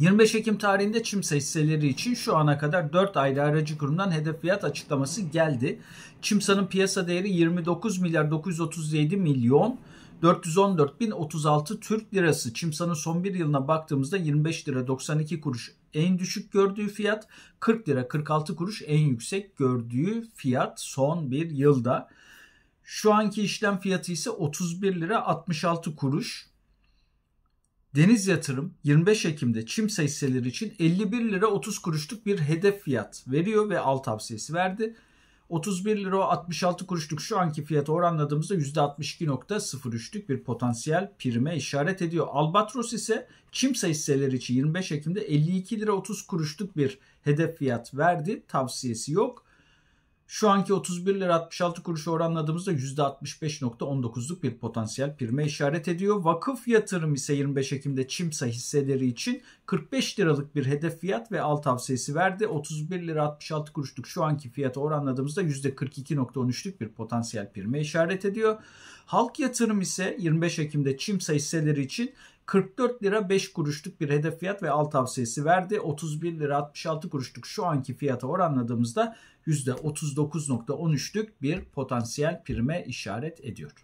25 Ekim tarihinde Çimsa hisseleri için şu ana kadar 4 ayrı aracı kurumdan hedef fiyat açıklaması geldi. Çimsa'nın piyasa değeri 29 milyar 937 milyon 414.036 Türk lirası. Çimsa'nın son bir yılına baktığımızda 25 lira 92 kuruş en düşük gördüğü fiyat, 40 lira 46 kuruş en yüksek gördüğü fiyat son bir yılda. Şu anki işlem fiyatı ise 31 lira 66 kuruş. Deniz Yatırım 25 Ekim'de Çimsa hisseleri için 51 lira 30 kuruşluk bir hedef fiyat veriyor ve al tavsiyesi verdi. 31 lira 66 kuruşluk şu anki fiyatı oranladığımızda %62.03'lük bir potansiyel prime işaret ediyor. Albatros ise Çimsa hisseleri için 25 Ekim'de 52 lira 30 kuruşluk bir hedef fiyat verdi. Tavsiyesi yok. Şu anki 31 lira 66 kuruşu oranladığımızda %65.19'luk bir potansiyel prime işaret ediyor. Vakıf yatırım ise 25 Ekim'de Çimsa hisseleri için 45 liralık bir hedef fiyat ve al tavsiyesi verdi. 31 lira 66 kuruşluk şu anki fiyatı oranladığımızda %42.13'lük bir potansiyel prime işaret ediyor. Halk yatırım ise 25 Ekim'de Çimsa hisseleri için 44 lira 5 kuruşluk bir hedef fiyat ve al tavsiyesi verdi. 31 lira 66 kuruşluk şu anki fiyata oranladığımızda %39.13'lük bir potansiyel prime işaret ediyor.